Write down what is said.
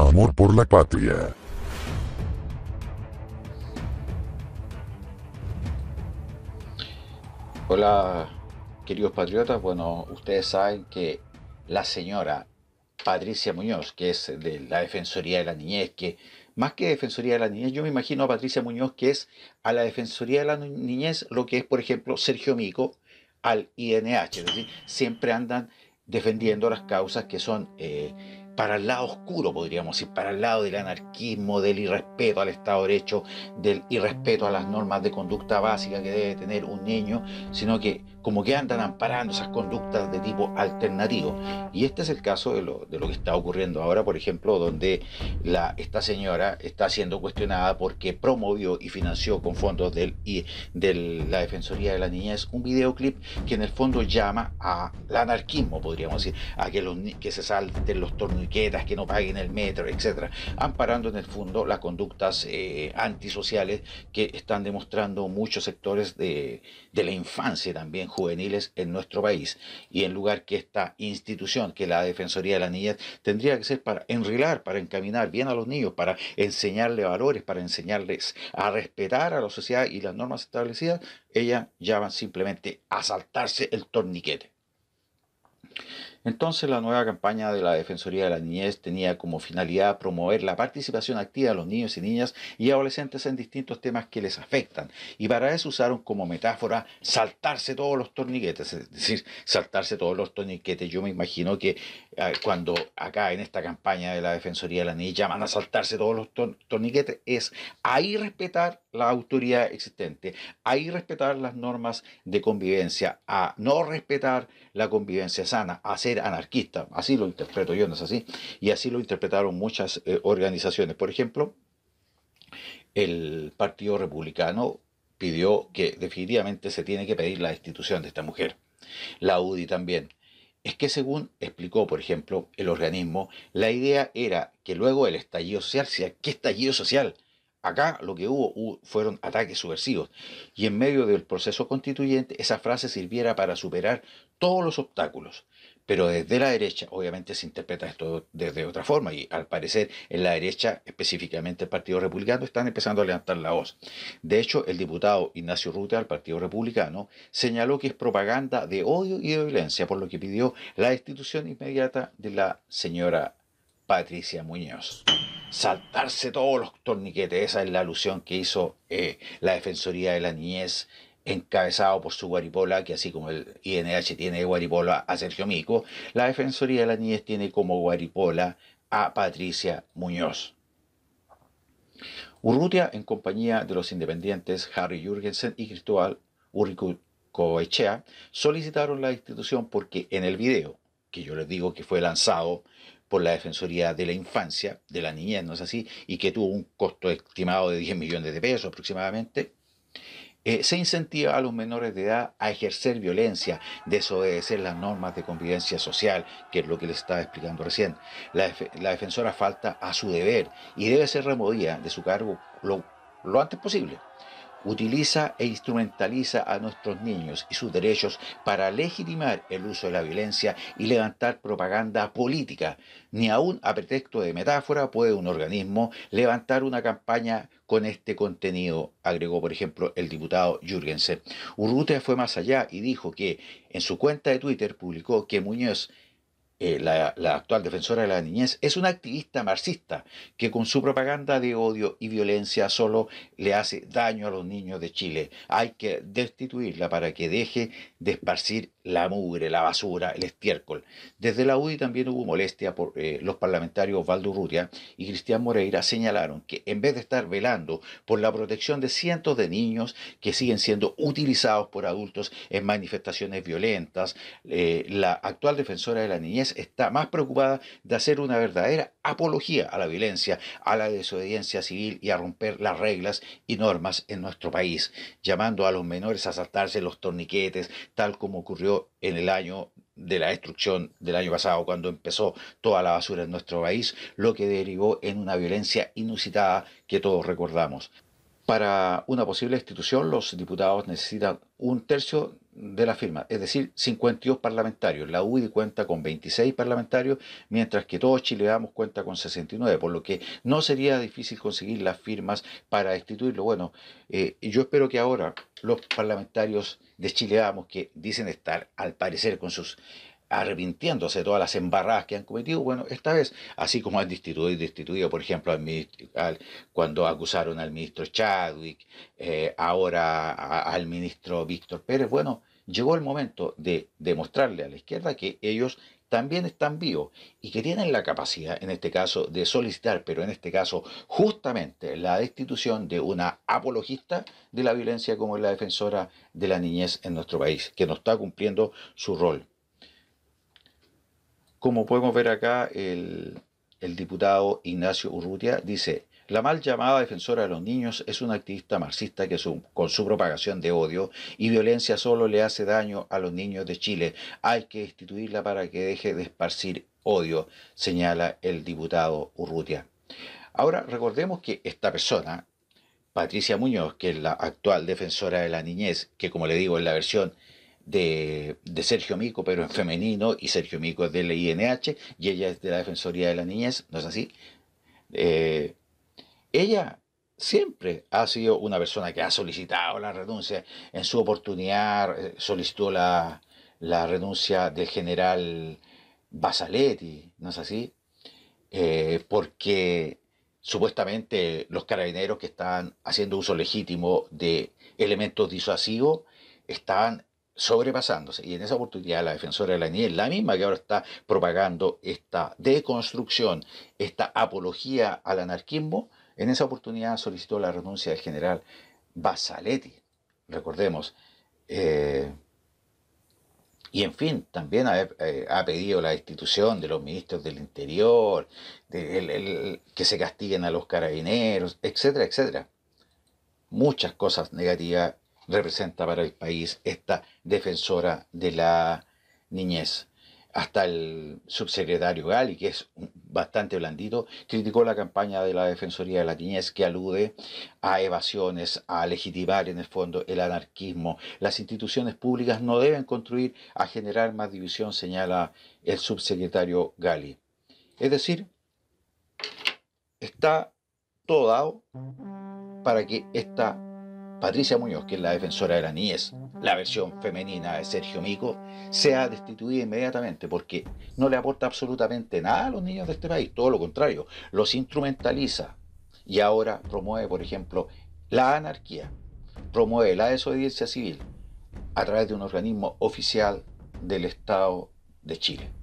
Amor por la patria. Hola, queridos patriotas. Bueno, ustedes saben que la señora Patricia Muñoz, que es de la Defensoría de la Niñez, que más que Defensoría de la Niñez, yo me imagino a Patricia Muñoz que es a la Defensoría de la Niñez lo que es, por ejemplo, Sergio Mico al INH. Es decir, siempre andan defendiendo las causas que son... Eh, para el lado oscuro, podríamos decir, para el lado del anarquismo, del irrespeto al Estado de Derecho, del irrespeto a las normas de conducta básica que debe tener un niño, sino que como que andan amparando esas conductas de tipo alternativo. Y este es el caso de lo, que está ocurriendo ahora, por ejemplo, donde la, esta señora está siendo cuestionada porque promovió y financió con fondos del, de la Defensoría de la Niñez un videoclip que en el fondo llama al anarquismo, podríamos decir, a que, que se salten los tornos que no paguen el metro, etcétera Amparando en el fondo las conductas eh, antisociales que están demostrando muchos sectores de, la infancia también juveniles en nuestro país. Y en lugar que esta institución, que la Defensoría de la Niñez, tendría que ser para enrilar, para encaminar bien a los niños, para enseñarles valores, para enseñarles a respetar a la sociedad y las normas establecidas, ella ya va simplemente a saltarse el torniquete. Entonces, la nueva campaña de la Defensoría de la Niñez tenía como finalidad promover la participación activa de los niños y niñas y adolescentes en distintos temas que les afectan. Y para eso usaron como metáfora saltarse todos los torniquetes, es decir, saltarse todos los torniquetes. Yo me imagino que cuando acá en esta campaña de la Defensoría de la Niña van a saltarse todos los torniquetes, es ahí respetar la autoridad existente, ahí respetar las normas de convivencia, a no respetar la convivencia sana, a ser anarquista. Así lo interpreto yo, ¿no es así? Y así lo interpretaron muchas eh, organizaciones. Por ejemplo, el Partido Republicano pidió que definitivamente se tiene que pedir la destitución de esta mujer. La UDI también es que según explicó, por ejemplo, el organismo, la idea era que luego el estallido social sea, ¿qué estallido social? Acá lo que hubo fueron ataques subversivos y en medio del proceso constituyente esa frase sirviera para superar todos los obstáculos pero desde la derecha, obviamente se interpreta esto desde otra forma y al parecer en la derecha, específicamente el Partido Republicano, están empezando a levantar la voz. De hecho, el diputado Ignacio Ruta del Partido Republicano señaló que es propaganda de odio y de violencia, por lo que pidió la destitución inmediata de la señora Patricia Muñoz. Saltarse todos los torniquetes, esa es la alusión que hizo eh, la Defensoría de la Niñez encabezado por su guaripola, que así como el INH tiene guaripola a Sergio Mico, la Defensoría de la Niñez tiene como guaripola a Patricia Muñoz. Urrutia, en compañía de los independientes Harry Jurgensen y Cristóbal Urricoechea, solicitaron la institución porque en el video, que yo les digo que fue lanzado por la Defensoría de la Infancia, de la Niñez, ¿no es así? Y que tuvo un costo estimado de 10 millones de pesos aproximadamente, eh, se incentiva a los menores de edad a ejercer violencia, desobedecer las normas de convivencia social, que es lo que les estaba explicando recién. La, defensora falta a su deber y debe ser removida de su cargo lo antes posible utiliza e instrumentaliza a nuestros niños y sus derechos para legitimar el uso de la violencia y levantar propaganda política. Ni aún a pretexto de metáfora puede un organismo levantar una campaña con este contenido, agregó por ejemplo el diputado Jürgensen. Urrute fue más allá y dijo que en su cuenta de Twitter publicó que Muñoz eh, la, la, actual defensora de la niñez, es una activista marxista que con su propaganda de odio y violencia solo le hace daño a los niños de Chile. Hay que destituirla para que deje de esparcir la mugre, la basura, el estiércol. Desde la UDI también hubo molestia por eh, los parlamentarios Valdo y Cristian Moreira señalaron que en vez de estar velando por la protección de cientos de niños que siguen siendo utilizados por adultos en manifestaciones violentas, eh, la actual defensora de la niñez está más preocupada de hacer una verdadera apología a la violencia, a la desobediencia civil y a romper las reglas y normas en nuestro país, llamando a los menores a saltarse los torniquetes, tal como ocurrió en el año de la destrucción del año pasado, cuando empezó toda la basura en nuestro país, lo que derivó en una violencia inusitada que todos recordamos. Para una posible institución, los diputados necesitan un tercio de la firma, es decir, 52 parlamentarios. La UDI cuenta con 26 parlamentarios, mientras que todos chileamos cuenta con 69, por lo que no sería difícil conseguir las firmas para destituirlo. Bueno, eh, yo espero que ahora los parlamentarios de Chileamos, que dicen estar al parecer con sus arrepintiéndose de todas las embarradas que han cometido, bueno, esta vez, así como han destituido, y destituido por ejemplo, al, cuando acusaron al ministro Chadwick, eh, ahora al ministro Víctor Pérez, bueno, llegó el momento de demostrarle a la izquierda que ellos también están vivos y que tienen la capacidad, en este caso, de solicitar, pero en este caso, justamente la destitución de una apologista de la violencia como la defensora de la niñez en nuestro país, que no está cumpliendo su rol. Como podemos ver acá, el, diputado Ignacio Urrutia dice, la mal llamada defensora de los niños es una activista marxista que con su propagación de odio y violencia solo le hace daño a los niños de Chile. Hay que instituirla para que deje de esparcir odio, señala el diputado Urrutia. Ahora recordemos que esta persona, Patricia Muñoz, que es la actual defensora de la niñez, que como le digo en la versión de, Sergio Mico, pero en femenino, y Sergio Mico es de la INH, y ella es de la Defensoría de la Niñez, ¿no es así? Eh, ella siempre ha sido una persona que ha solicitado la renuncia. En su oportunidad eh, solicitó la, renuncia del general Basaletti, ¿no es así? Eh, porque supuestamente los carabineros que están haciendo uso legítimo de elementos disuasivos están sobrepasándose. Y en esa oportunidad la defensora de la es la misma que ahora está propagando esta deconstrucción, esta apología al anarquismo, en esa oportunidad solicitó la renuncia del general Basaletti. Recordemos, eh, y en fin, también eh, ha, pedido la destitución de los ministros del Interior, que se castiguen a los carabineros, etcétera, etcétera. Muchas cosas negativas representa para el país esta defensora de la niñez. Hasta el subsecretario Gali, que es bastante blandito, criticó la campaña de la Defensoría de la Niñez que alude a evasiones, a legitimar en el fondo el anarquismo. Las instituciones públicas no deben construir a generar más división, señala el subsecretario Gali. Es decir, está todo dado para que esta Patricia Muñoz, que es la defensora de la niñez, la versión femenina de Sergio Mico, ha destituida inmediatamente porque no le aporta absolutamente nada a los niños de este país, todo lo contrario, los instrumentaliza y ahora promueve, por ejemplo, la anarquía, promueve la desobediencia civil a través de un organismo oficial del Estado de Chile.